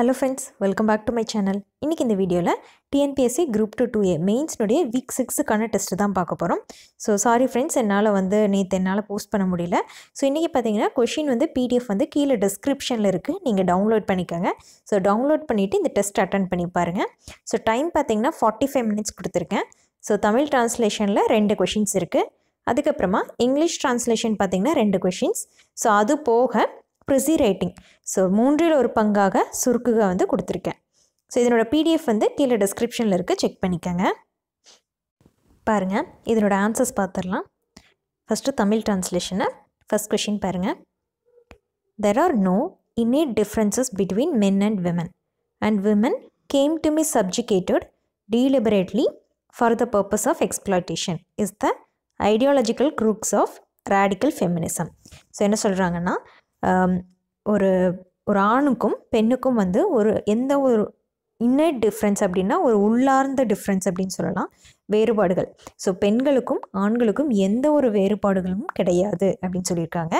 Hello friends welcome back to my channel இன்றைக்கி இந்த வீடியோவில் TNPSC group two two A மெயின்ஸ்னுடைய வீக் சிக்ஸுக்கான டெஸ்ட்டு தான் பார்க்க போகிறோம் ஸோ சாரி ஃப்ரெண்ட்ஸ் என்னால் வந்து நேற்று என்னால் போஸ்ட் பண்ண முடியல ஸோ இன்றைக்கி பார்த்தீங்கன்னா கொஷின் வந்து பிடிஎஃப் வந்து கீழே டிஸ்கிரிப்ஷனில் இருக்குது நீங்கள் டவுன்லோட் பண்ணிக்கோங்க ஸோ டவுன்லோட் பண்ணிவிட்டு இந்த டெஸ்ட் அட்டன் பண்ணி பாருங்கள் ஸோ டைம் பார்த்தீங்கன்னா ஃபார்ட்டி ஃபைவ் மினிட்ஸ் கொடுத்துருக்கேன் ஸோ தமிழ் ட்ரான்ஸ்லேஷனில் ரெண்டு கொஷின்ஸ் இருக்குது அதுக்கப்புறமா இங்கிலீஷ் ட்ரான்ஸ்லேஷன் பார்த்திங்கன்னா ரெண்டு கொஷின்ஸ் ஸோ அது போக ப்ரிசி ரைட்டிங் ஸோ மூன்றில் ஒரு பங்காக சுருக்குக வந்து கொடுத்துருக்கேன் ஸோ இதனோட பிடிஎஃப் வந்து கீழே டிஸ்கிரிப்ஷனில் இருக்குது செக் பண்ணிக்கோங்க பாருங்கள் இதனோட ஆன்சர்ஸ் பார்த்துடலாம் ஃபஸ்ட்டு தமிழ் டிரான்ஸ்லேஷனை ஃபஸ்ட் கொஷின் பாருங்கள் there are no innate differences between men and women and women came to me subjugated deliberately for the purpose of exploitation is the ideological groups of radical feminism so என்ன சொல்கிறாங்கன்னா ஒரு ஒரு ஆணுக்கும் பெண்ணுக்கும் வந்து ஒரு எந்த ஒரு இன்னர் டிஃப்ரென்ஸ் அப்படின்னா ஒரு உள்ளார்ந்த டிஃப்ரென்ஸ் அப்படின்னு சொல்லலாம் வேறுபாடுகள் ஸோ பெண்களுக்கும் ஆண்களுக்கும் எந்த ஒரு வேறுபாடுகளும் கிடையாது அப்படின்னு சொல்லியிருக்காங்க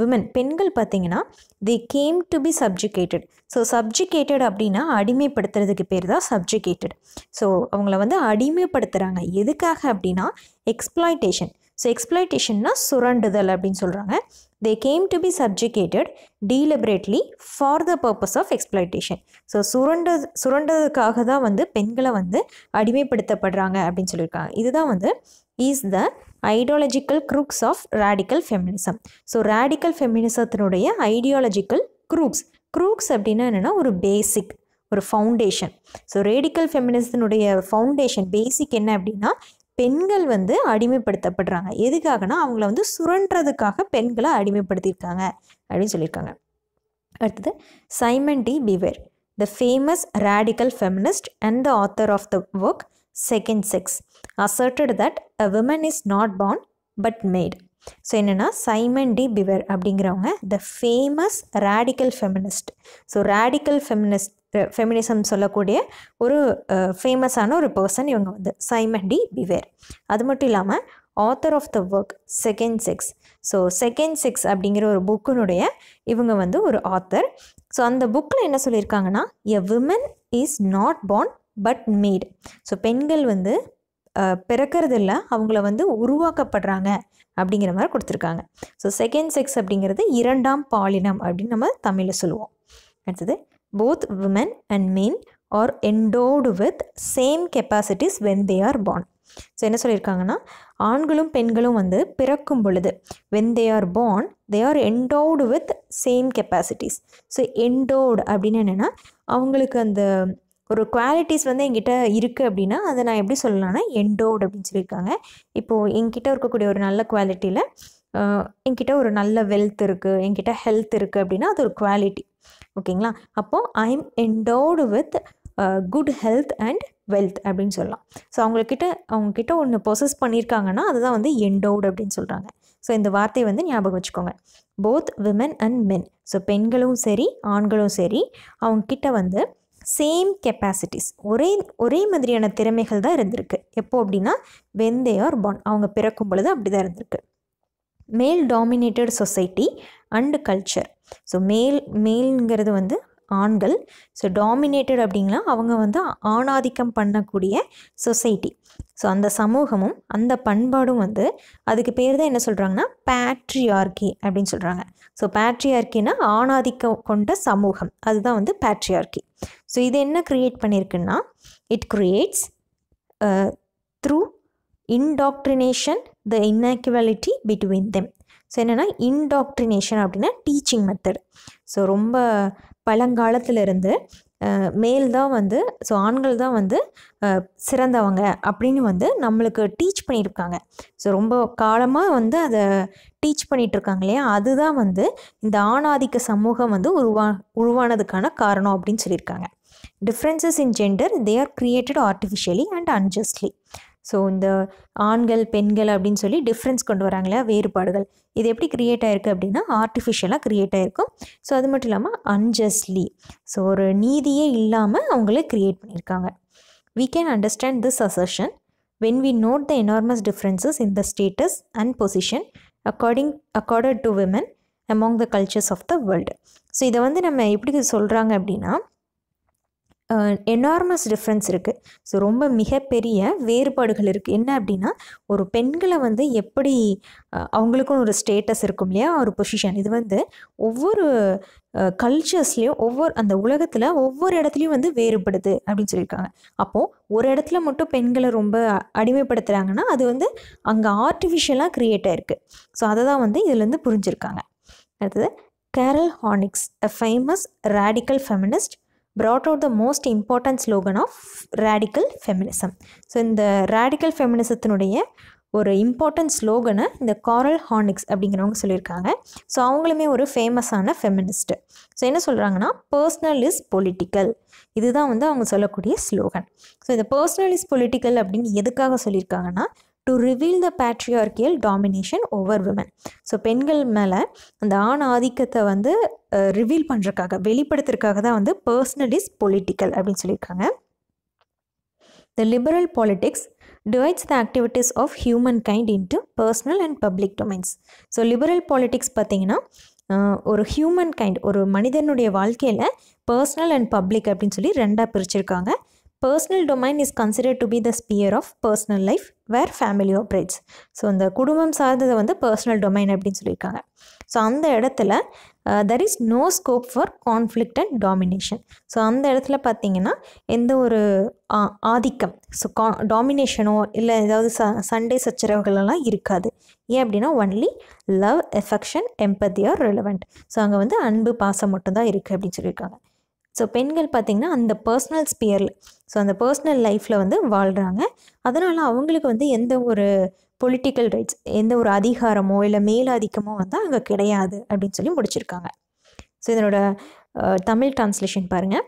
விமன் பெண்கள் பார்த்திங்கன்னா they came to be subjugated so subjugated அப்படின்னா அடிமைப்படுத்துறதுக்கு பேர் தான் சப்ஜுகேட்டட் ஸோ அவங்கள வந்து அடிமைப்படுத்துகிறாங்க எதுக்காக அப்படின்னா எக்ஸ்ப்ளாய்டேஷன் ஸோ எக்ஸ்ப்ளாய்டேஷன்னா சுரண்டுதல் அப்படின்னு சொல்கிறாங்க they came to be subjugated deliberately for the purpose of exploitation so சுரண்ட சுரண்டதுக்காக தான் வந்து பெண்களை வந்து அடிமைப்படுத்தப்படுறாங்க அப்படின்னு சொல்லியிருக்காங்க இதுதான் வந்து is the ideological groups of radical feminism so radical ஃபெமினிசத்தினுடைய ஐடியாலஜிக்கல் குரூப்ஸ் குரூப்ஸ் அப்படின்னா என்னென்னா ஒரு பேசிக் ஒரு ஃபவுண்டேஷன் ஸோ ரேடிக்கல் ஃபெமினிசத்தினுடைய ஃபவுண்டேஷன் பேசிக் என்ன அப்படின்னா பெண்கள் வந்து அடிமைப்படுத்தப்படுறாங்க எதுக்காகனா அவங்கள வந்து சுரண்டதுக்காக பெண்களை அடிமைப்படுத்தியிருக்காங்க அப்படின்னு சொல்லியிருக்காங்க அடுத்தது Simone de Beauvoir the famous radical feminist and the author of the work Second Sex asserted that a women is not born but made so என்னென்னா சைமன் டி பிவர் அப்படிங்கிறவங்க the famous radical feminist so radical feminist feminism சொல்லக்கூடிய ஒரு ஃபேமஸான ஒரு person இவங்க வந்து Simon de beware அது மட்டும் இல்லாமல் author of the work Second Sex so Second Sex அப்படிங்கிற ஒரு புக்கினுடைய இவங்க வந்து ஒரு ஆத்தர் ஸோ அந்த புக்கில் என்ன சொல்லியிருக்காங்கன்னா a women is not born but made so பெண்கள் வந்து பிறக்கிறது இல்லை அவங்கள வந்து உருவாக்கப்படுறாங்க அப்படிங்கிற மாதிரி கொடுத்துருக்காங்க ஸோ செகண்ட் செக்ஸ் அப்படிங்கிறது இரண்டாம் பாலினம் அப்படின்னு நம்ம தமிழில் சொல்லுவோம் அடுத்தது both women and men are endowed with same capacities when they are born so என்ன சொல்லியிருக்காங்கன்னா ஆண்களும் பெண்களும் வந்து பிறக்கும் பொழுது when they are born they are endowed with same capacities so endowed அப்படின்னு என்னென்னா அவங்களுக்கு அந்த ஒரு குவாலிட்டிஸ் வந்து என்கிட்ட இருக்குது அப்படின்னா அதை நான் எப்படி சொல்லலாம்னா என்டோடு அப்படின்னு சொல்லியிருக்காங்க இப்போது என்கிட்ட இருக்கக்கூடிய ஒரு நல்ல குவாலிட்டியில் என்கிட்ட ஒரு நல்ல வெல்த் இருக்குது என்கிட்ட ஹெல்த் இருக்குது அப்படின்னா அது ஒரு குவாலிட்டி ஓகேங்களா அப்போது I am endowed with good health and wealth அப்படின்னு சொல்லலாம் ஸோ அவங்கக்கிட்ட அவங்கக்கிட்ட ஒன்று ப்ரொசஸ் பண்ணியிருக்காங்கன்னா அதுதான் வந்து என்டோடு அப்படின்னு சொல்கிறாங்க ஸோ இந்த வார்த்தையை வந்து ஞாபகம் வச்சுக்கோங்க both women and men so பெண்களும் சரி ஆண்களும் சரி அவங்கக்கிட்ட வந்து சேம் கெப்பாசிட்டிஸ் ஒரே ஒரே மாதிரியான திறமைகள் தான் இருந்திருக்கு எப்போது அப்படின்னா வெந்தே ஆர் பான் அவங்க பிறக்கும் பொழுது அப்படி தான் இருந்திருக்கு male dominated society and culture so male மேல்ங்கிறது வந்து ஆண்கள் ஸோ டாமினேட்டட் அப்படிங்களா அவங்க வந்து ஆணாதிக்கம் பண்ணக்கூடிய சொசைட்டி ஸோ அந்த சமூகமும் அந்த பண்பாடும் வந்து அதுக்கு பேர் தான் என்ன சொல்கிறாங்கன்னா பேட்ரியார்கி அப்படின்னு சொல்கிறாங்க ஸோ பேட்ரியார்கினா ஆணாதிக்கம் கொண்ட சமூகம் அதுதான் வந்து பேட்ரியார்கி ஸோ இது என்ன க்ரியேட் பண்ணியிருக்குன்னா it creates through indoctrination the inequality between them so என்னென்னா இன்டாக்ட்ரினேஷன் அப்படின்னா டீச்சிங் மெத்தட் ஸோ ரொம்ப பழங்காலத்திலிருந்து மேல் தான் வந்து ஸோ ஆண்கள் தான் வந்து சிறந்தவங்க அப்படின்னு வந்து நம்மளுக்கு டீச் பண்ணியிருக்காங்க ஸோ ரொம்ப காலமாக வந்து அதை டீச் பண்ணிகிட்ருக்காங்க இல்லையா அதுதான் வந்து இந்த ஆணாதிக்க சமூகம் வந்து உருவா உருவானதுக்கான காரணம் அப்படின்னு சொல்லியிருக்காங்க differences in gender they are created artificially and unjustly so இந்த ஆண்கள் பெண்கள் அப்படின்னு சொல்லி டிஃப்ரென்ஸ் கொண்டு வராங்களா வேறுபாடுகள் இது எப்படி க்ரியேட் ஆகிருக்கு அப்படின்னா ஆர்டிஃபிஷியலாக க்ரியேட் ஆகிருக்கும் ஸோ அது மட்டும் இல்லாமல் அன்ஜஸ்ட்லி ஸோ ஒரு நீதியே இல்லாமல் அவங்கள க்ரியேட் பண்ணியிருக்காங்க we can understand this assertion when we note the enormous differences in the status and position according accorded to women among the cultures of the world so இதை வந்து நம்ம எப்படி சொல்கிறாங்க அப்படின்னா எனார்மஸ் டிஃப்ரென்ஸ் இருக்குது ஸோ ரொம்ப மிகப்பெரிய வேறுபாடுகள் இருக்குது என்ன அப்படின்னா ஒரு பெண்களை வந்து எப்படி அவங்களுக்கும் ஒரு ஸ்டேட்டஸ் இருக்கும் இல்லையா ஒரு பொசிஷன் இது வந்து ஒவ்வொரு கல்ச்சர்ஸ்லேயும் ஒவ்வொரு அந்த உலகத்தில் ஒவ்வொரு இடத்துலையும் வந்து வேறுபடுது அப்படின்னு சொல்லியிருக்காங்க அப்போது ஒரு இடத்துல மட்டும் பெண்களை ரொம்ப அடிமைப்படுத்துகிறாங்கன்னா அது வந்து அங்கே ஆர்டிஃபிஷியலாக க்ரியேட் ஆகிருக்கு ஸோ அதை தான் வந்து இதுலேருந்து புரிஞ்சுருக்காங்க அடுத்தது கேரல் ஹானிக்ஸ் a famous radical feminist brought out the most important slogan of radical feminism so இந்த ரேடிக்கல் ஃபெமினிசத்தினுடைய ஒரு இம்பார்ட்டன்ட் ஸ்லோகனை இந்த காரல் ஹார்னிக்ஸ் அப்படிங்கிறவங்க சொல்லியிருக்காங்க ஸோ அவங்களுமே ஒரு ஃபேமஸான ஃபெமினிஸ்ட்டு ஸோ என்ன சொல்கிறாங்கன்னா பர்சனல் இஸ் பொலிட்டிக்கல் இதுதான் வந்து அவங்க சொல்லக்கூடிய ஸ்லோகன் ஸோ இந்த பர்சனல் இஸ் பொலிட்டிக்கல் அப்படின்னு எதுக்காக சொல்லியிருக்காங்கன்னா to reveal the patriarchal domination over woman so பெண்கள் மேலே அந்த ஆண் ஆதிக்கத்தை வந்து ரிவீல் பண்ணுறக்காக வெளிப்படுத்துறதுக்காக தான் வந்து பர்சனல் இஸ் பொலிட்டிக்கல் அப்படின்னு சொல்லியிருக்காங்க the liberal politics divides the activities of humankind into personal and public domains so liberal politics பார்த்திங்கன்னா ஒரு ஹியூமன் கைண்ட் ஒரு மனிதனுடைய வாழ்க்கையில் பர்சனல் அண்ட் பப்ளிக் அப்படின்னு சொல்லி ரெண்டாக பிரிச்சிருக்காங்க personal domain is considered to be the sphere of personal life where family operates so இந்த குடும்பம் சார்ந்ததை வந்து பர்சனல் டொமைன் அப்படின்னு சொல்லியிருக்காங்க ஸோ அந்த இடத்துல there is no scope for conflict and domination so அந்த இடத்துல பார்த்தீங்கன்னா எந்த ஒரு ஆதிக்கம் ஸோ கா டாமினேஷனோ இல்லை ஏதாவது ச சண்டை சச்சரவுகளெல்லாம் இருக்காது ஏன் அப்படின்னா only love affection empathy are relevant so அங்கே வந்து அன்பு பாசம் மட்டும்தான் இருக்குது அப்படின்னு சொல்லியிருக்காங்க ஸோ பெண்கள் பார்த்திங்கன்னா அந்த பர்சனல் ஸ்பியரில் ஸோ அந்த பர்சனல் லைஃப்பில் வந்து வாழ்கிறாங்க அதனால் அவங்களுக்கு வந்து எந்த ஒரு பொலிட்டிக்கல் ரைட்ஸ் எந்த ஒரு அதிகாரமோ இல்லை மேலாதிக்கமோ வந்து அங்கே கிடையாது அப்படின்னு சொல்லி முடிச்சிருக்காங்க ஸோ இதனோட தமிழ் டிரான்ஸ்லேஷன் பாருங்கள்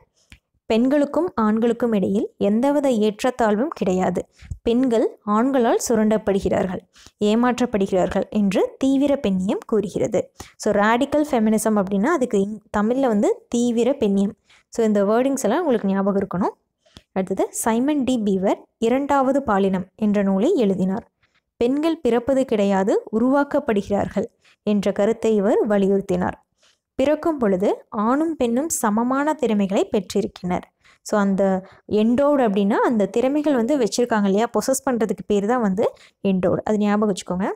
பெண்களுக்கும் ஆண்களுக்கும் இடையில் எந்தவித ஏற்றத்தாழ்வும் கிடையாது பெண்கள் ஆண்களால் சுரண்டப்படுகிறார்கள் ஏமாற்றப்படுகிறார்கள் என்று தீவிர பெண்ணியம் கூறுகிறது ஸோ ரேடிக்கல் ஃபெமினிசம் அப்படின்னா அதுக்கு தமிழில் வந்து தீவிர பெண்ணியம் ஸோ இந்த வேர்டிங்ஸ் எல்லாம் உங்களுக்கு ஞாபகம் இருக்கணும் அடுத்தது சைமன் டி பீவர் இரண்டாவது பாலினம் என்ற நூலை எழுதினார் பெண்கள் பிறப்பது கிடையாது உருவாக்கப்படுகிறார்கள் என்ற கருத்தை இவர் வலியுறுத்தினார் பிறக்கும் பொழுது ஆணும் பெண்ணும் சமமான திறமைகளை பெற்றிருக்கினர் ஸோ அந்த எண்டோடு அப்படின்னா அந்த திறமைகள் வந்து வச்சுருக்காங்க இல்லையா பொசஸ் பண்ணுறதுக்கு பேர் தான் வந்து எண்டோடு அது ஞாபகம் வச்சுக்கோங்க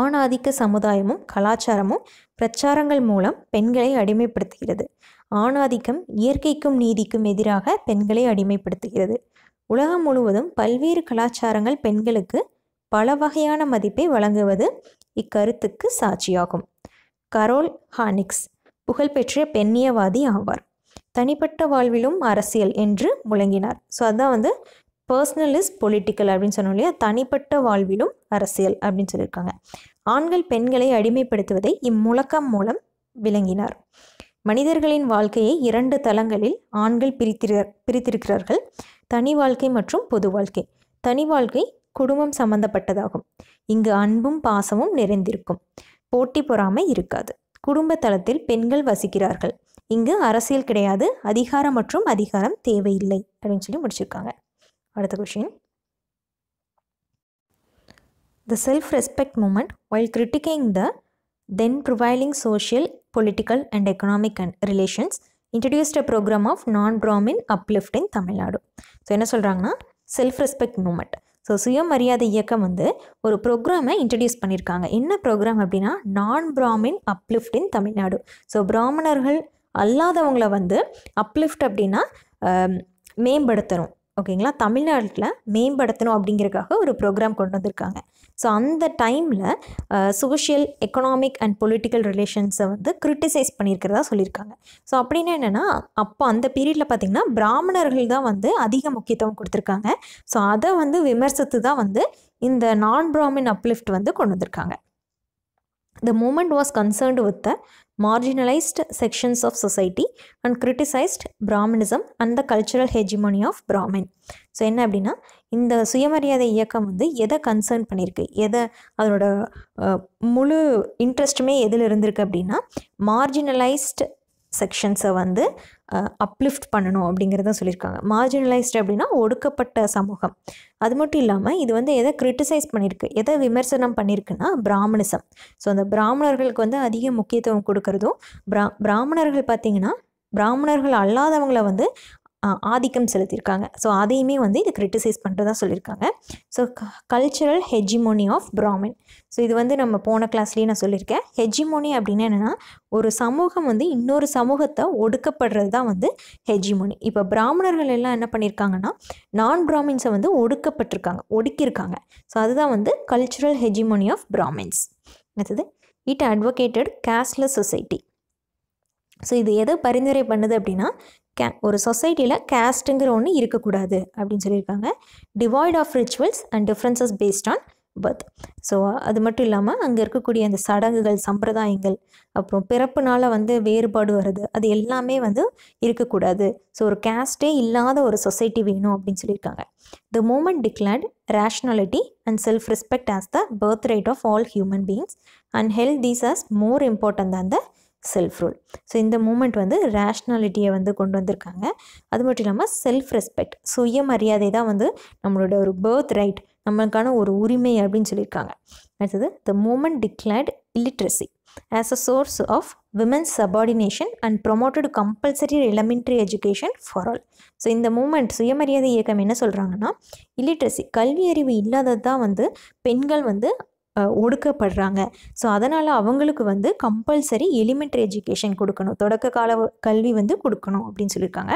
ஆணாதிக்க சமுதாயமும் கலாச்சாரமும் பிரச்சாரங்கள் மூலம் பெண்களை அடிமைப்படுத்துகிறது ஆணாதிக்கம் இயற்கைக்கும் நீதிக்கும் எதிராக பெண்களை அடிமைப்படுத்துகிறது உலகம் முழுவதும் பல்வேறு கலாச்சாரங்கள் பெண்களுக்கு பல வகையான மதிப்பை வழங்குவது இக்கருத்துக்கு சாட்சியாகும் கரோல் ஹானிக்ஸ் புகழ்பெற்ற பெண்ணியவாதி ஆவார் தனிப்பட்ட வாழ்விலும் அரசியல் என்று முழங்கினார் ஸோ அதுதான் வந்து பர்சனல் இஸ் பொலிட்டிக்கல் அப்படின்னு சொன்னோம் இல்லையா தனிப்பட்ட வாழ்விலும் அரசியல் அப்படின்னு சொல்லியிருக்காங்க ஆண்கள் பெண்களை அடிமைப்படுத்துவதை இம்முழக்கம் மூலம் விளங்கினார் மனிதர்களின் வாழ்க்கையை இரண்டு தளங்களில் ஆண்கள் பிரித்திரு பிரித்திருக்கிறார்கள் தனி வாழ்க்கை மற்றும் பொது வாழ்க்கை தனி வாழ்க்கை குடும்பம் சம்பந்தப்பட்டதாகும் இங்கு அன்பும் பாசமும் நிறைந்திருக்கும் போட்டி பொறாமை இருக்காது குடும்ப தளத்தில் பெண்கள் வசிக்கிறார்கள் இங்கு அரசியல் கிடையாது அதிகாரம் மற்றும் அதிகாரம் தேவையில்லை அப்படின்னு சொல்லி முடிச்சிருக்காங்க அடுத்த question the self respect movement while critiquing the then prevailing social political and economic and relations introduced programme of non Brahmin uplift in Tamil Nadu so என்ன சொல்கிறாங்கன்னா செல்ஃப் ரெஸ்பெக்ட் மூமெண்ட் ஸோ சுயமரியாதை இயக்கம் வந்து ஒரு ப்ரோக்ராமை இன்ட்ரடியூஸ் பண்ணியிருக்காங்க என்ன ப்ரோக்ராம் அப்படின்னா non Brahmin uplift in Tamil Nadu so பிராமணர்கள் அல்லாதவங்களை வந்து அப்லிஃப்ட் அப்படின்னா மேம்படுத்தணும் ஓகேங்களா தமிழ்நாட்டில் மேம்படுத்தணும் அப்படிங்கிறக்காக ஒரு ப்ரோக்ராம் கொண்டு வந்திருக்காங்க ஸோ அந்த டைமில் சோஷியல் எக்கனாமிக் அண்ட் பொலிட்டிக்கல் ரிலேஷன்ஸை வந்து கிரிட்டிசைஸ் பண்ணியிருக்கிறதா சொல்லியிருக்காங்க ஸோ அப்படின்னா என்னென்னா அப்போ அந்த பீரியடில் பார்த்திங்கன்னா பிராமணர்கள் தான் வந்து அதிக முக்கியத்துவம் கொடுத்துருக்காங்க ஸோ அதை வந்து விமர்சித்து தான் வந்து இந்த நான் பிராமின் அப்லிஃப்ட் வந்து கொண்டு வந்திருக்காங்க the movement was concerned with the marginalized sections of society and criticized Brahminism and the cultural hegemony of Brahmin. So என்ன அப்படின்னா இந்த சுயமரியாதை இயக்கம் வந்து எதை கன்சர்ன் பண்ணியிருக்கு எதை அதனோட முழு இன்ட்ரெஸ்ட்டுமே எதில் இருந்திருக்கு அப்படின்னா மார்ஜினலைஸ்ட் செக்ஷன்ஸை வந்து அப்லிஃப்ட் பண்ணணும் அப்படிங்கிறத சொல்லியிருக்காங்க மார்ஜினலைஸ்டு அப்படின்னா ஒடுக்கப்பட்ட சமூகம் அது மட்டும் இல்லாமல் இது வந்து எதை கிரிட்டிசைஸ் பண்ணியிருக்கு எதை விமர்சனம் பண்ணியிருக்குன்னா பிராமணிசம் ஸோ அந்த பிராமணர்களுக்கு வந்து அதிக முக்கியத்துவம் கொடுக்கறதும் பிரா பிராமணர்கள் பார்த்திங்கன்னா பிராமணர்கள் அல்லாதவங்களை வந்து ஆதிக்கம் செலுத்தியிருக்காங்க ஸோ அதையுமே வந்து இது கிரிட்டிசைஸ் பண்ணுறதா சொல்லியிருக்காங்க so cultural hegemony of Brahmin so இது வந்து நம்ம போன கிளாஸ்லேயே நான் சொல்லியிருக்கேன் ஹெஜிமோனி அப்படின்னா என்னென்னா ஒரு சமூகம் வந்து இன்னொரு சமூகத்தை ஒடுக்கப்படுறது தான் வந்து ஹெஜிமோனி இப்போ பிராமணர்கள் எல்லாம் என்ன பண்ணியிருக்காங்கன்னா நான் பிராமின்ஸை வந்து ஒடுக்கப்பட்டிருக்காங்க ஒடுக்கியிருக்காங்க ஸோ அதுதான் வந்து கல்ச்சுரல் ஹெஜிமோனி ஆஃப் பிராமின்ஸ் அடுத்தது it advocated casteless society so இது எதை பரிந்துரை பண்ணுது அப்படின்னா கே ஒரு சொசைட்டியில் கேஸ்ட்டுங்கிற ஒன்று இருக்கக்கூடாது அப்படின்னு சொல்லியிருக்காங்க devoid of rituals and differences based on birth so அது மட்டும் இல்லாமல் அங்கே இருக்கக்கூடிய அந்த சடங்குகள் சம்பிரதாயங்கள் அப்புறம் பிறப்புனால் வந்து வேறுபாடு வருது அது எல்லாமே வந்து இருக்கக்கூடாது ஸோ ஒரு கேஸ்டே இல்லாத ஒரு சொசைட்டி வேணும் அப்படின்னு சொல்லியிருக்காங்க the movement declared rationality and self respect as the birthright of all human beings and held these as more important than the self rule so இந்த மூமெண்ட் வந்து ரேஷ்னாலிட்டியை வந்து கொண்டு வந்திருக்காங்க அது மட்டும் இல்லாமல் செல்ஃப் ரெஸ்பெக்ட் சுயமரியாதை தான் வந்து நம்மளோட ஒரு பேர்த் ரைட் நம்மளுக்கான ஒரு உரிமை அப்படின்னு சொல்லியிருக்காங்க அடுத்தது the movement declared illiteracy as a source of women's subordination and promoted compulsory elementary education for all so இந்த மூமெண்ட் சுயமரியாதை இயக்கம் என்ன சொல்கிறாங்கன்னா இல்லிட்ரஸி கல்வி அறிவு இல்லாதது தான் வந்து பெண்கள் வந்து ஒடுக்கப்படுறாங்க ஸோ அதனால் அவங்களுக்கு வந்து கம்பல்சரி எலிமெண்ட்ரி எஜுகேஷன் கொடுக்கணும் தொடக்க கால கல்வி வந்து கொடுக்கணும் அப்படின்னு சொல்லியிருக்காங்க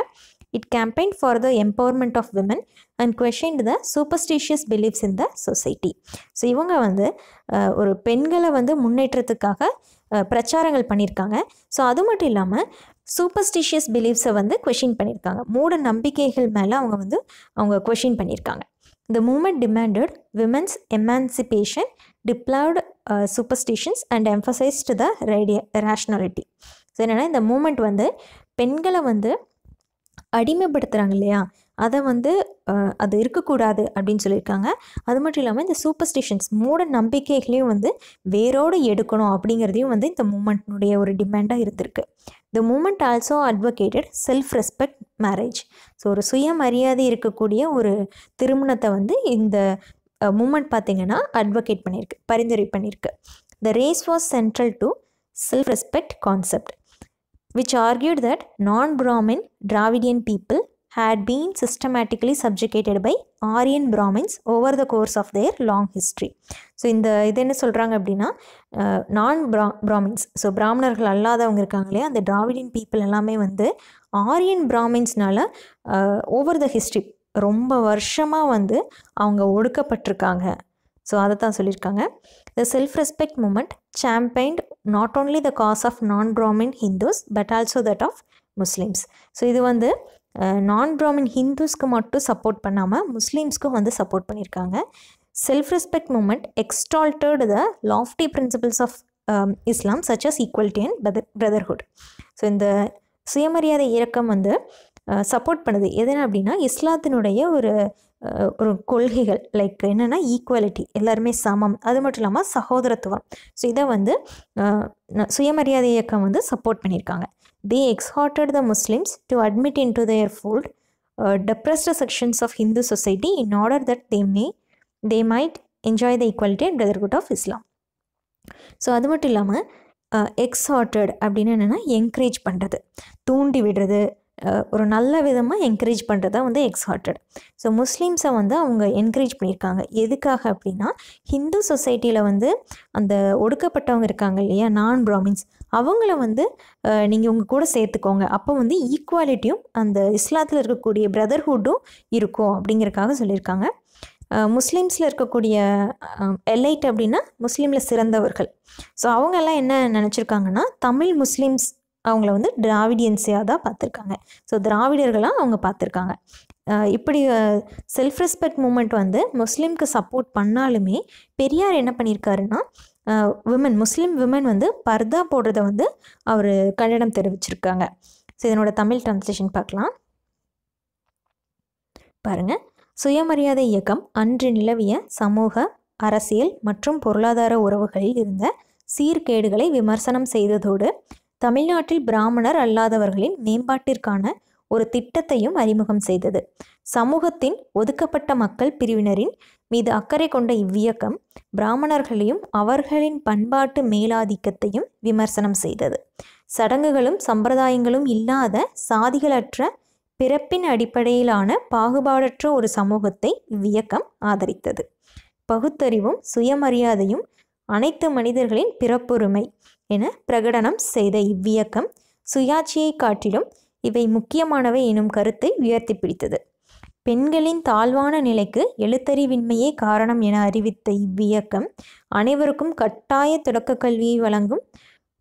it campaign for the empowerment of women and question the superstitious believes in the society so இவங்க வந்து ஒரு பெண்களை வந்து முன்னேற்றத்துக்காக பிரச்சாரங்கள் பண்ணியிருக்காங்க ஸோ அது மட்டும் இல்லாமல் சூப்பர்ஸ்டிஷியஸ் பிலீவ்ஸை வந்து கொஷின் பண்ணியிருக்காங்க மூட நம்பிக்கைகள் மேலே அவங்க வந்து அவங்க கொஷின் பண்ணியிருக்காங்க The movement demanded women's emancipation, deployed uh, superstitions and emphasized the radia- rationality. So என்னென்னா இந்த மூமெண்ட் வந்து பெண்களை வந்து அடிமைப்படுத்துகிறாங்க இல்லையா அதை வந்து அது இருக்கக்கூடாது அப்படின்னு சொல்லியிருக்காங்க அது மட்டும் இல்லாமல் இந்த சூப்பர்ஸ்டிஷன்ஸ் மூட நம்பிக்கைகளையும் வந்து வேரோடு எடுக்கணும் அப்படிங்கிறதையும் வந்து இந்த மூமெண்ட்னுடைய ஒரு டிமாண்டாக இருந்திருக்கு the movement also advocated self respect marriage so ஒரு சுயமரியாதை இருக்கக்கூடிய ஒரு திருமணத்தை வந்து இந்த மூமெண்ட் பார்த்திங்கன்னா அட்வொகேட் பண்ணியிருக்கு பரிந்துரை பண்ணியிருக்கு the race was central to self respect concept which argued that non Brahmin Dravidian people had been systematically subjugated by Aryan Brahmins over the course of their long history so இந்த இது என்ன சொல்கிறாங்க அப்படின்னா நான் பிரா பிராமின்ஸ் ஸோ பிராமணர்கள் அல்லாதவங்க இருக்காங்க இல்லையா அந்த டிராவிடின் பீப்புள் எல்லாமே வந்து ஆரியன் பிராமின்ஸ்னால ஓவர் த ஹிஸ்ட்ரி ரொம்ப வருஷமாக வந்து அவங்க ஒடுக்கப்பட்டிருக்காங்க ஸோ அதை தான் சொல்லியிருக்காங்க the self respect movement championed not only the cause of non Brahmin Hindus but also that of Muslims so இது வந்து நான் பிராமின் ஹிந்துஸ்க்கு மட்டும் சப்போர்ட் பண்ணாமல் முஸ்லீம்ஸ்க்கும் வந்து சப்போர்ட் பண்ணியிருக்காங்க self respect movement extolled the lofty principles of Islam such as equality and brother brotherhood so இந்த சுயமரியாதை இயக்கம் வந்து சப்போர்ட் பண்ணுது எதுன்னு அப்படின்னா இஸ்லாத்தினுடைய ஒரு ஒரு கொள்கைகள் லைக் என்னென்னா ஈக்குவாலிட்டி எல்லாருமே சமம் அது மட்டும் இல்லாமல் சகோதரத்துவம் ஸோ இதை வந்து சுயமரியாதை இயக்கம் வந்து சப்போர்ட் பண்ணியிருக்காங்க they exhorted the Muslims to admit into their fold depressed sections of Hindu society in order that they may they might enjoy the equality and brotherhood of Islam so அது மட்டும் இல்லாமல் எக்ஸாட்டட் அப்படின்னு என்னென்னா encourage பண்ணுறது தூண்டி விடுறது ஒரு நல்ல விதமாக என்கரேஜ் பண்ணுறது தான் வந்து எக்ஸார்ட்டட் ஸோ முஸ்லீம்ஸை வந்து அவங்க என்கரேஜ் பண்ணியிருக்காங்க எதுக்காக அப்படின்னா ஹிந்து சொசைட்டியில் வந்து அந்த ஒடுக்கப்பட்டவங்க இருக்காங்க இல்லையா நான் பிராமின்ஸ் அவங்கள வந்து நீங்கள் உங்கள் கூட சேர்த்துக்கோங்க அப்போ வந்து ஈக்குவாலிட்டியும் அந்த இஸ்லாத்தில் இருக்கக்கூடிய பிரதர்ஹுட்டும் இருக்கும் அப்படிங்கிறக்காக சொல்லியிருக்காங்க முஸ்லீம்ஸில் இருக்கக்கூடிய எலைட் அப்படின்னா முஸ்லீமில் சிறந்தவர்கள் ஸோ அவங்கெல்லாம் என்ன நினச்சிருக்காங்கன்னா தமிழ் முஸ்லீம்ஸ் அவங்கள வந்து திராவிடியன்ஸையாக தான் பார்த்துருக்காங்க ஸோ திராவிடர்களாக அவங்க பார்த்துருக்காங்க இப்படி செல்ஃப் ரெஸ்பெக்ட் மூமெண்ட் வந்து முஸ்லீம்க்கு சப்போர்ட் பண்ணாலுமே பெரியார் என்ன பண்ணியிருக்காருன்னா விமன் முஸ்லீம் விமன் வந்து பர்தா போடுறத வந்து அவர் கண்டனம் தெரிவிச்சிருக்காங்க ஸோ இதனோட தமிழ் டிரான்ஸ்லேஷன் பார்க்கலாம் பாருங்கள் சுயமரியாதை இயக்கம் அன்று நிலவிய சமூக அரசியல் மற்றும் பொருளாதார உறவுகளில் இருந்த சீர்கேடுகளை விமர்சனம் செய்ததோடு தமிழ்நாட்டில் பிராமணர் அல்லாதவர்களின் மேம்பாட்டிற்கான ஒரு திட்டத்தையும் அறிமுகம் செய்தது சமூகத்தின் ஒதுக்கப்பட்ட மக்கள் பிரிவினரின் மீது அக்கறை கொண்ட இவ்வியக்கம் பிராமணர்களையும் அவர்களின் பண்பாட்டு மேலாதிக்கத்தையும் விமர்சனம் செய்தது சடங்குகளும் சம்பிரதாயங்களும் இல்லாத சாதிகளற்ற பிறப்பின் அடிப்படையிலான பாகுபாடற்ற ஒரு சமூகத்தை இவ்வியக்கம் ஆதரித்தது பகுத்தறிவும் சுயமரியாதையும் அனைத்து மனிதர்களின் பிறப்புரிமை என பிரகடனம் செய்த இவ்வியக்கம் சுயாட்சியை காட்டிலும் இவை முக்கியமானவை எனும் கருத்தை உயர்த்தி பிடித்தது பெண்களின் தாழ்வான நிலைக்கு எழுத்தறிவின்மையே காரணம் என அறிவித்த இவ்வியக்கம் அனைவருக்கும் கட்டாய தொடக்க கல்வியை வழங்கும்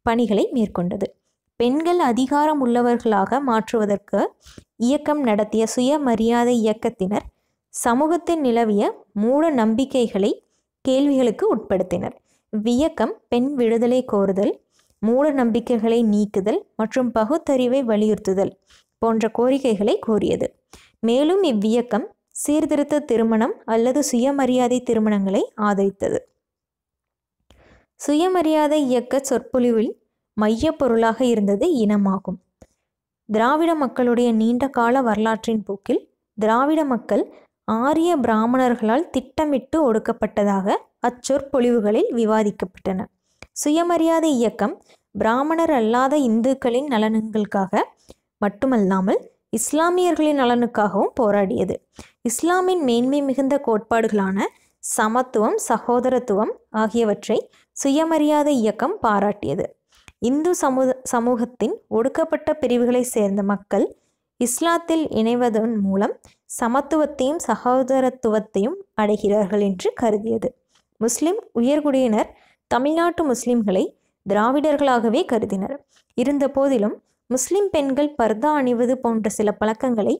பணிகளை மேற்கொண்டது பெண்கள் அதிகாரம் உள்ளவர்களாக மாற்றுவதற்கு இயக்கம் நடத்திய சுயமரியாதை இயக்கத்தினர் சமூகத்தில் நிலவிய மூட நம்பிக்கைகளை கேள்விகளுக்கு உட்படுத்தினர் வியக்கம் பெண் விடுதலை கோருதல் மூட நம்பிக்கைகளை நீக்குதல் மற்றும் பகுத்தறிவை வலியுறுத்துதல் போன்ற கோரிக்கைகளை கோரியது மேலும் இவ்வியக்கம் சீர்திருத்த திருமணம் அல்லது சுயமரியாதை திருமணங்களை ஆதரித்தது சுயமரியாதை இயக்க சொற்பொழிவில் மைய பொருளாக இருந்தது இனமாகும் திராவிட மக்களுடைய நீண்ட கால வரலாற்றின் போக்கில் திராவிட மக்கள் ஆரிய பிராமணர்களால் திட்டமிட்டு ஒடுக்கப்பட்டதாக அச்சொற்பொழிவுகளில் விவாதிக்கப்பட்டன சுயமரியாதை இயக்கம் பிராமணர் அல்லாத இந்துக்களின் நலன்களுக்காக மட்டுமல்லாமல் இஸ்லாமியர்களின் நலனுக்காகவும் போராடியது இஸ்லாமின் மேன்மை மிகுந்த கோட்பாடுகளான சமத்துவம் சகோதரத்துவம் ஆகியவற்றை சுயமரியாதை இயக்கம் பாராட்டியது இந்து சமூக சமூகத்தின் ஒடுக்கப்பட்ட பிரிவுகளைச் சேர்ந்த மக்கள் இஸ்லாத்தில் இணைவதன் மூலம் சமத்துவத்தையும் சகோதரத்துவத்தையும் அடைகிறார்கள் என்று கருதியது முஸ்லிம் உயர்குடியினர் தமிழ்நாட்டு முஸ்லிம்களை திராவிடர்களாகவே கருதினர் இருந்த போதிலும் முஸ்லிம் பெண்கள் பர்தா அணிவது போன்ற சில பழக்கங்களை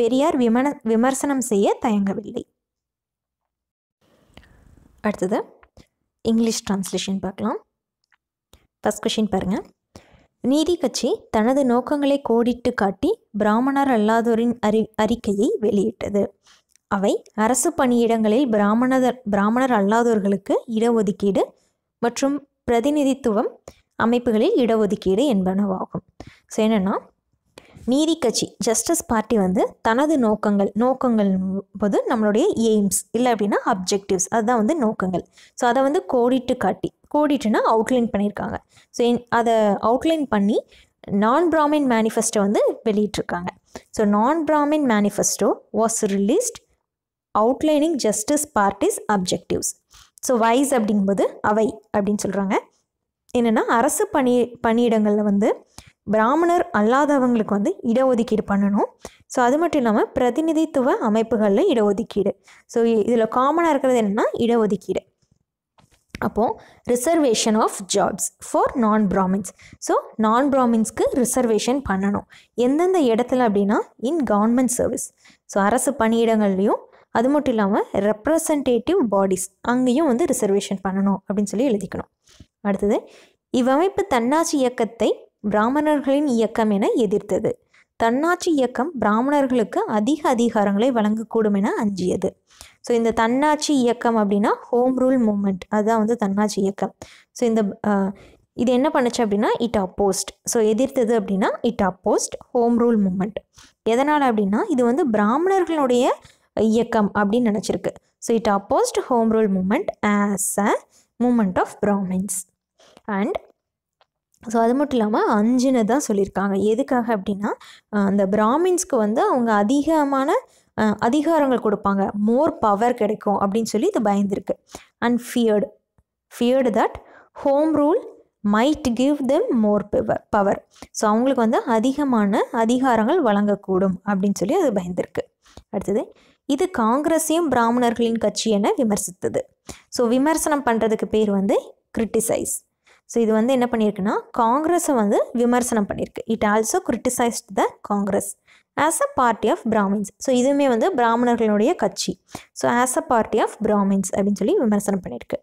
பெரியார் விமன விமர்சனம் செய்ய தயங்கவில்லை அடுத்தது இங்கிலீஷ் டிரான்ஸ்லேஷன் பார்க்கலாம் ஃபஸ்ட் கொஷின் பாருங்கள் நீதி கட்சி தனது நோக்கங்களை கோடிட்டு காட்டி பிராமணர் அல்லாதோரின் அறி அறிக்கையை வெளியிட்டது அவை அரசு பணியிடங்களில் பிராமணர் பிராமணர் அல்லாதோர்களுக்கு இடஒதுக்கீடு மற்றும் பிரதிநிதித்துவம் அமைப்புகளில் இடஒதுக்கீடு என்பனவாகும் ஸோ என்னென்னா நீதி கட்சி ஜஸ்டிஸ் பார்ட்டி வந்து தனது நோக்கங்கள் நோக்கங்கள் போது நம்மளுடைய எய்ம்ஸ் இல்லை அப்படின்னா அப்ஜெக்டிவ்ஸ் அதுதான் வந்து நோக்கங்கள் ஸோ அதை வந்து கோடிட்டு காட்டி கோடிட்டுனா அவுட்லைன் பண்ணியிருக்காங்க ஸோ அதை அவுட்லைன் பண்ணி நான் பிராமின் மேனிஃபெஸ்டோ வந்து வெளியிட்டிருக்காங்க so non Brahmin manifesto was released outlining Justice Party's objectives so வைஸ் அப்படிங்கும்போது அவை அப்படின்னு சொல்கிறாங்க என்னென்னா அரசு பணி பணியிடங்களில் வந்து பிராமணர் அல்லாதவங்களுக்கு வந்து இடஒதுக்கீடு பண்ணணும் ஸோ அது மட்டும் இல்லாமல் பிரதிநிதித்துவ அமைப்புகளில் இடஒதுக்கீடு ஸோ இதில் காமனாக இருக்கிறது என்னென்னா இடஒதுக்கீடு அப்போது reservation of jobs for non Brahmins so non பிராமின்ஸ்க்கு ரிசர்வேஷன் பண்ணணும் எந்தெந்த இடத்துல அப்படின்னா இன் கவர்மெண்ட் சர்வீஸ் ஸோ அரசு பணியிடங்கள்லையும் அது மட்டும் இல்லாமல் ரெப்ரசன்டேட்டிவ் பாடிஸ் அங்கேயும் வந்து ரிசர்வேஷன் பண்ணணும் அப்படின்னு சொல்லி எழுதிக்கணும் அடுத்தது இவ்வமைப்பு தன்னாட்சி இயக்கத்தை பிராமணர்களின் இயக்கம் என எதிர்த்தது தன்னாட்சி இயக்கம் பிராமணர்களுக்கு அதிக அதிகாரங்களை வழங்கக்கூடும் என அஞ்சியது ஸோ இந்த தன்னாட்சி இயக்கம் அப்படின்னா ஹோம் ரூல் மூமெண்ட் அதுதான் வந்து தன்னாட்சி இயக்கம் ஸோ இந்த இது என்ன பண்ணுச்சு அப்படின்னா இட் அப்போஸ்ட் ஸோ எதிர்த்தது அப்படின்னா it opposed home rule movement எதனால் அப்படின்னா இது வந்து பிராமணர்களுடைய இயக்கம் அப்படின்னு நினச்சிருக்கு so it opposed home rule movement as a movement of Brahmins and so அது மட்டும் இல்லாமல் அஞ்சுன்னு தான் சொல்லியிருக்காங்க எதுக்காக அப்படின்னா அந்த பிராமின்ஸ்க்கு வந்து அவங்க அதிகமான அதிகாரங்கள் கொடுப்பாங்க மோர் பவர் கிடைக்கும் அப்படின்னு சொல்லி இது பயந்துருக்கு and feared feared that home rule might give them more power power so அவங்களுக்கு வந்து அதிகமான அதிகாரங்கள் வழங்கக்கூடும் அப்படின்னு சொல்லி அது பயந்துருக்கு அடுத்தது இது காங்கிரஸையும் பிராமணர்களின் கட்சி என விமர்சித்தது ஸோ விமர்சனம் பண்ணுறதுக்கு பேர் வந்து கிரிட்டிசைஸ் ஸோ இது வந்து என்ன பண்ணியிருக்குன்னா காங்கிரஸை வந்து விமர்சனம் பண்ணியிருக்கு it also criticised the Congress as a party of Brahmins so இதுவுமே வந்து பிராமணர்களுடைய கட்சி so as a party of Brahmins அப்படின்னு சொல்லி விமர்சனம் பண்ணியிருக்கு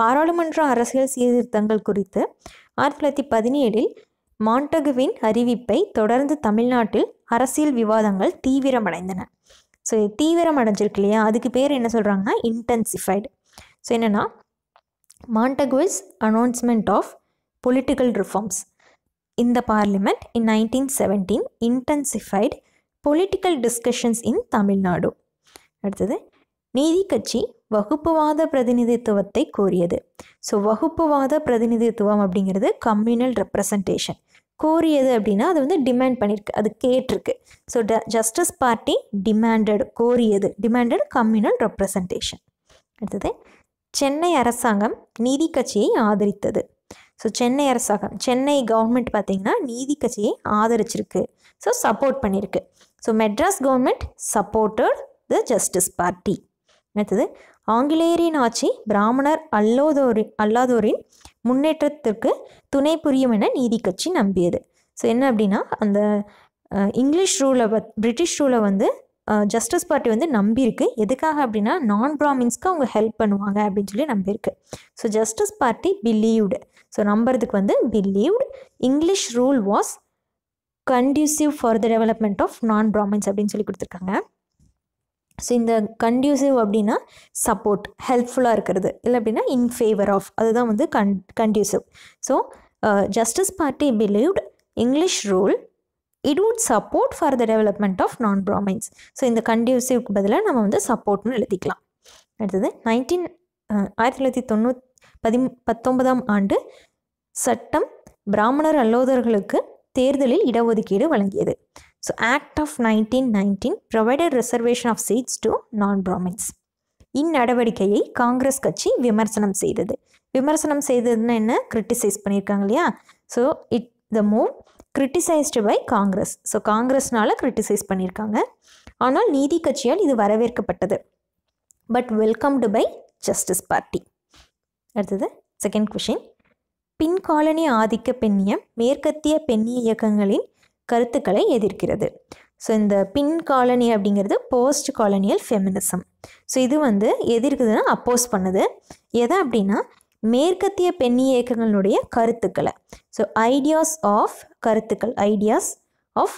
பாராளுமன்ற அரசியல் சீர்திருத்தங்கள் குறித்து ஆயிரத்தி தொள்ளாயிரத்தி பதினேழில் மாண்டகுவின் அறிவிப்பை தொடர்ந்து தமிழ்நாட்டில் அரசியல் விவாதங்கள் தீவிரமடைந்தன ஸோ தீவிரம் அடைஞ்சிருக்கு இல்லையா அதுக்கு பேர் என்ன சொல்கிறாங்கன்னா இன்டென்சிஃபைடு ஸோ என்னென்னா Montague's announcement of political reforms இந்த parliament in nineteen seventeen intensified political discussions in Tamil Nadu அடுத்தது நீதி கட்சி வகுப்புவாத பிரதிநிதித்துவத்தை கோரியது ஸோ வகுப்புவாத பிரதிநிதித்துவம் அப்படிங்கிறது கம்யூனல் ரெப்ரசன்டேஷன் கோரியது அப்படின்னா அது வந்து டிமாண்ட் பண்ணியிருக்கு அது கேட்டிருக்கு so the Justice Party demanded கோரியது டிமாண்டட் கம்யூனல் ரெப்ரசன்டேஷன் அடுத்தது சென்னை அரசாங்கம் நீதி கட்சியை ஆதரித்தது ஸோ சென்னை அரசாங்கம் சென்னை கவர்மெண்ட் பார்த்திங்கன்னா நீதி கட்சியை ஆதரிச்சிருக்கு ஸோ சப்போர்ட் பண்ணியிருக்கு so Madras government supported the Justice party அடுத்தது ஆங்கிலேயரின் ஆட்சி பிராமணர் அல்லாதோரி அல்லாதோரின் முன்னேற்றத்திற்கு துணை புரியும் என நீதி கட்சி நம்பியது ஸோ என்ன அப்படின்னா அந்த இங்கிலீஷ் ரூலை பிரிட்டிஷ் ரூலை வந்து ஜஸ்டிஸ் பார்ட்டி வந்து நம்பியிருக்கு எதுக்காக அப்படின்னா நான் பிராமின்ஸ்க்கு அவங்க ஹெல்ப் பண்ணுவாங்க அப்படின்னு சொல்லி நம்பியிருக்கு so Justice Party believed so நம்புறதுக்கு வந்து believed English rule was conducive for the development of non Brahmins அப்படின்னு சொல்லி கொடுத்துருக்காங்க ஸோ இந்த கண்டியூசிவ் அப்படின்னா சப்போர்ட் ஹெல்ப்ஃபுல்லாக இருக்கிறது இல்லை அப்படின்னா இன் ஃபேவர் ஆஃப் அதுதான் வந்து con conducive so Justice Party believed English rule it would support for the development of non Brahmins so இந்த கண்டியூசிவ்க்கு பதிலாக நம்ம வந்து சப்போர்ட்னு எழுதிக்கலாம் அடுத்தது நைன்டீன் ஆயிரத்தி தொள்ளாயிரத்தி பத்தொன்பதாம் ஆண்டு சட்டம் பிராமணர் அல்லோதர்களுக்கு தேர்தலில் இடஒதுக்கீடு வழங்கியது so act of nineteen nineteen provided reservation of seats to non Brahmins இந்நடவடிக்கையை காங்கிரஸ் கட்சி விமர்சனம் செய்தது விமர்சனம் செய்ததுன்னா என்ன கிரிட்டிசைஸ் பண்ணியிருக்காங்க இல்லையா so it the move criticised by Congress so காங்கிரஸ்னால் கிரிட்டிசைஸ் பண்ணியிருக்காங்க ஆனால் நீதி கட்சியால் இது வரவேற்கப்பட்டது but welcomed by Justice party அடுத்தது செகண்ட் கொஷின் காலனி ஆதிக்க பெண்ணியம் மேற்கத்திய பெண்ணிய இயக்கங்களின் கருத்துக்களை எதிர்க்கிறது ஸோ இந்த பின் காலனி அப்படிங்கிறது போஸ்ட் காலனியல் ஃபெமினிசம் ஸோ இது வந்து எதிர்க்குதுன்னா அப்போஸ் பண்ணுது எதை அப்படின்னா மேற்கத்திய பெண்ணி இயக்கங்களுடைய கருத்துக்களை ஸோ ஐடியாஸ் ஆஃப் கருத்துக்கள் ஐடியாஸ் ஆஃப்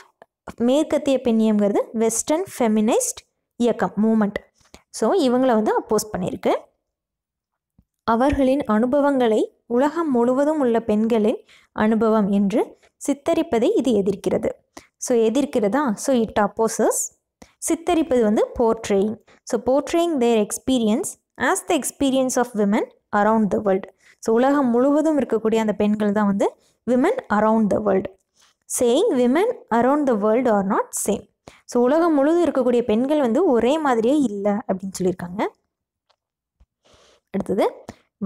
மேற்கத்திய பெண்ணியங்கிறது வெஸ்டர்ன் ஃபெமினைஸ்ட் இயக்கம் மூமெண்ட் ஸோ இவங்களை வந்து அப்போஸ் பண்ணியிருக்கு அவர்களின் அனுபவங்களை உலகம் முழுவதும் உள்ள பெண்களின் அனுபவம் என்று சித்தரிப்பதை இது எதிர்க்கிறது ஸோ எதிர்க்கிறதா ஸோ இட் அப்போசஸ் சித்தரிப்பது வந்து portraying so portraying their experience as the experience of women around the world so உலகம் முழுவதும் இருக்கக்கூடிய அந்த பெண்கள் தான் வந்து women around the world saying women around the world are not same so உலகம் முழுதும் இருக்கக்கூடிய பெண்கள் வந்து ஒரே மாதிரியே இல்லை அப்படின்னு சொல்லியிருக்காங்க அடுத்தது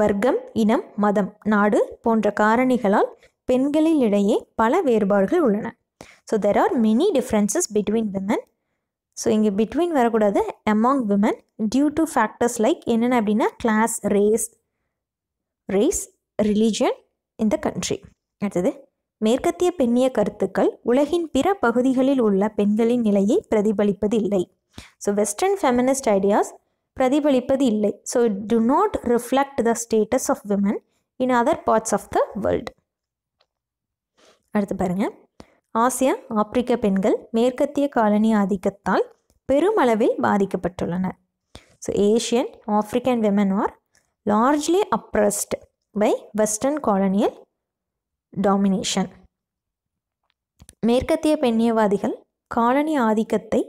வர்க்கம் இனம் மதம் நாடு போன்ற காரணிகளால் பெண்களிலிடையே பல வேறுபாடுகள் உள்ளன so there are many differences between women so இங்கே பிட்வீன் வரக்கூடாது among women due to factors like என்னென்ன அப்படின்னா கிளாஸ் ரேஸ் ரேஸ் ரிலீஜியன் இந்த கண்ட்ரி அடுத்தது மேற்கத்திய பெண்ணிய கருத்துக்கள் உலகின் பிற பகுதிகளில் உள்ள பெண்களின் நிலையை பிரதிபலிப்பது இல்லை ஸோ வெஸ்டர்ன் ஃபெமினிஸ்ட் ஐடியாஸ் பிரதிபலிப்பது இல்லை so it to not reflect the status of women in other parts of the world அடுத்து பாருங்கள் ஆசியா ஆப்பிரிக்க பெண்கள் மேற்கத்திய காலனி ஆதிக்கத்தால் பெருமளவில் பாதிக்கப்பட்டுள்ளனர் so Asian African women are largely oppressed by Western colonial domination. மேற்கத்திய பெண்ணியவாதிகள் காலனி ஆதிக்கத்தை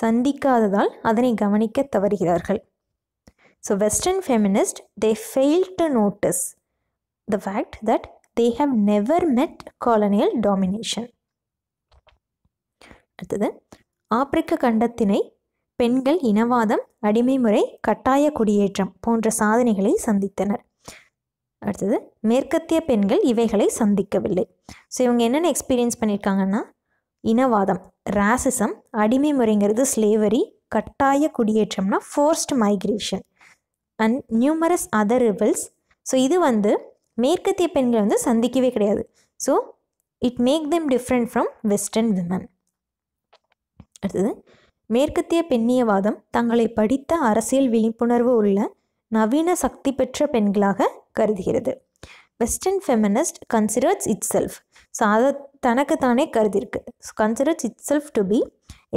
சந்திக்காததால் அதனை கவனிக்க தவறுகிறார்கள் so western feminist they fail to notice the fact that they have never met colonial domination அடுத்தது ஆப்பிரிக்க கண்டத்தினை பெண்கள் இனவாதம் அடிமை முறை கட்டாய குடியேற்றம் போன்ற சாதனைகளை சந்தித்தனர் அடுத்தது மேற்கத்திய பெண்கள் இவைகளை சந்திக்கவில்லை ஸோ இவங்க என்னென்ன எக்ஸ்பீரியன்ஸ் பண்ணியிருக்காங்கன்னா இனவாதம் ராசிசம் அடிமை முறைங்கிறது ஸ்லேவரி கட்டாய குடியேற்றம்னா forced migration and numerous other rivals so இது வந்து மேற்கத்திய பெண்கள் வந்து சந்திக்கவே கிடையாது so it make them different from western women அடுத்தது மேற்கத்திய பெண்ணியவாதம் தங்களை படித்த அரசியல் விழிப்புணர்வு உள்ள நவீன சக்தி பெற்ற பெண்களாக கருதுகிறது western feminist considers itself so அதை தனக்கு தானே கருதிருக்கு considers itself to be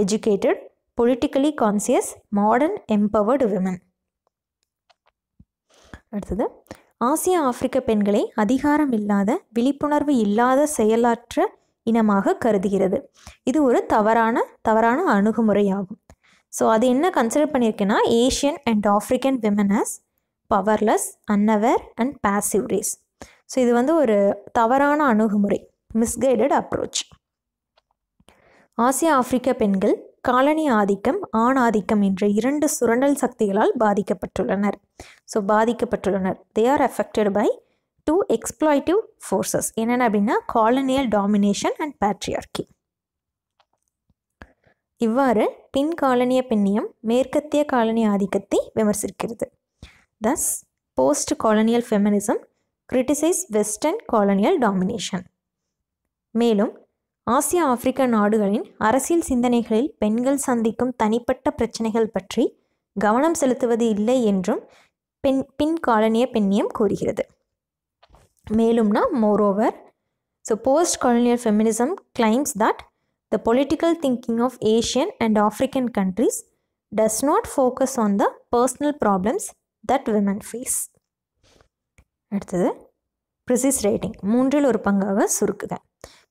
educated politically conscious modern empowered women அடுத்தது ஆசிய ஆப்பிரிக்க பெண்களை அதிகாரம் இல்லாத விழிப்புணர்வு இல்லாத செயலாற்ற இனமாக கருதுகிறது இது ஒரு தவறான தவறான அணுகுமுறையாகும் ஸோ அது என்ன கன்சிடர் பண்ணியிருக்கேன்னா Asian and African women as powerless unaware and passive race so இது வந்து ஒரு தவறான அணுகுமுறை மிஸ்கைடட் அப்ரோச் ஆசிய ஆப்பிரிக்க பெண்கள் காலனி ஆதிக்கம் ஆண் ஆதிக்கம் என்ற இரண்டு சுரண்டல் சக்திகளால் பாதிக்கப்பட்டுள்ளனர் ஸோ பாதிக்கப்பட்டுள்ளனர் they are affected by two exploitative forces என்னென்ன அப்படின்னா காலனியல் டாமினேஷன் அண்ட் பேட்ரியார்கி இவ்வாறு பின் காலனிய பெண்ணியம் மேற்கத்திய காலனி ஆதிக்கத்தை விமர்சிக்கிறது thus post colonial feminism criticise western colonial domination மேலும் ஆசிய ஆப்பிரிக்க நாடுகளின் அரசியல் சிந்தனைகளில் பெண்கள் சந்திக்கும் தனிப்பட்ட பிரச்சனைகள் பற்றி கவனம் செலுத்துவது இல்லை என்றும் பெண் பின் காலனிய பெண்ணியம் கூறுகிறது மேலும்னா moreover so post colonial feminism claims that the political thinking of Asian and African countries does not focus on the personal problems that women face அடுத்தது ப்ரிசிஸ் ரேட்டிங் மூன்றில் ஒரு பங்காக சுருக்குக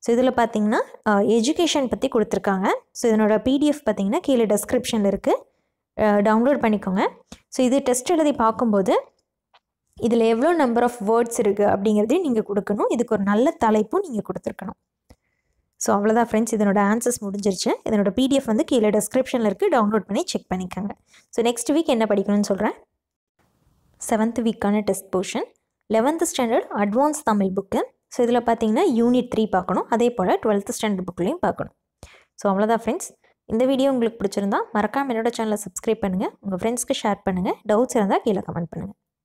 ஸோ இதில் பார்த்தீங்கன்னா எஜுகேஷன் uh, பற்றி கொடுத்துருக்காங்க ஸோ இதனோட PDF பார்த்தீங்கன்னா கீழே டெஸ்கிரிப்ஷனில் இருக்குது டவுன்லோட் பண்ணிக்கோங்க ஸோ இது டெஸ்ட் எழுதி பார்க்கும்போது இதில் எவ்வளோ நம்பர் ஆஃப் வேர்ட்ஸ் இருக்குது அப்படிங்கிறதையும் நீங்கள் கொடுக்கணும் இதுக்கு ஒரு நல்ல தலைப்பும் நீங்கள் கொடுத்துருக்கணும் ஸோ அவ்வளோதான் ஃப்ரெண்ட்ஸ் இதனோட ஆன்சர்ஸ் முடிஞ்சிருச்சு இதனோட பிடிஎஃப் வந்து கீழே டிஸ்கிரிப்ஷனில் இருக்குது டவுன்லோட் பண்ணி செக் பண்ணிக்கோங்க ஸோ நெக்ஸ்ட் வீக் என்ன படிக்கணும்னு சொல்கிறேன் செவன்த் வீக்கான test portion eleventh standard advance Tamil book so இதில் பார்த்தீங்கன்னா யூனிட் த்ரீ பார்க்கணும் அதே போல் டுவெல்த் ஸ்டாண்டர்ட் புக்லேயும் பார்க்கணும் ஸோ அவ்வளோதான் ஃப்ரெண்ட்ஸ் இந்த வீடியோ உங்களுக்கு பிடிச்சிருந்தா மறக்காமல் என்னோட சேனலை சப்ஸ்கிரைப் பண்ணுங்கள் உங்கள் ஃப்ரெண்ட்ஸ்க்கு ஷேர் பண்ணுங்கள் டவுட்ஸ் இருந்தால் கீழே கமெண்ட் பண்ணுங்கள்